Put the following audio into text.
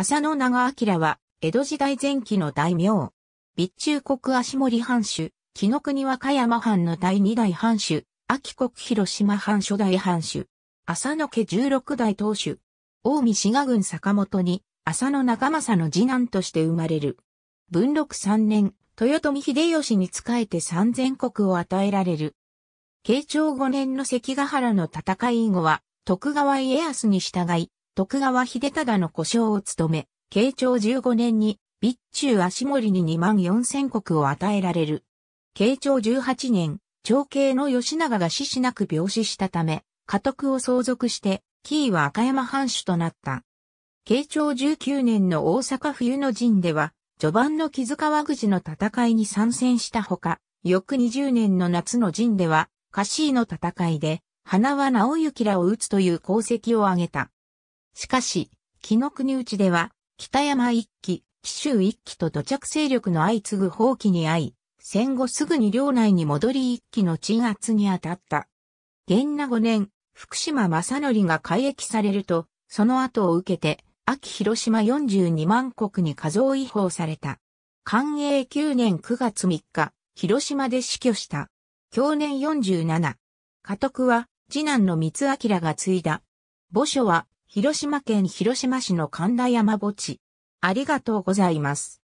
浅野長明は、江戸時代前期の大名。備中国足森藩主、紀の国和歌山藩の第二代藩主、秋国広島藩初代藩主。浅野家十六代当主。近江滋賀郡坂本に、浅野長政の次男として生まれる。文禄三年、豊臣秀吉に仕えて三千国を与えられる。慶長五年の関ヶ原の戦い以後は、徳川家康に従い、徳川秀忠の故障を務め、慶長15年に備中足森に2万4千国を与えられる。慶長18年、長兄の吉永が死しなく病死したため、家督を相続して、キーは赤山藩主となった。慶長19年の大阪冬の陣では、序盤の木津川口の戦いに参戦したほか、翌20年の夏の陣では、カシーの戦いで、花輪直行らを撃つという功績を挙げた。しかし、紀の国内では、北山一揆、紀州一揆と土着勢力の相次ぐ放棄に遭い、戦後すぐに領内に戻り一揆の鎮圧に当たった。元那五年、福島正則が改役されると、その後を受けて、秋広島42万国に過剰違法された。寛永9年9月3日、広島で死去した。去年47。家督は、次男の三明が継いだ。墓所は、広島県広島市の神田山墓地。ありがとうございます。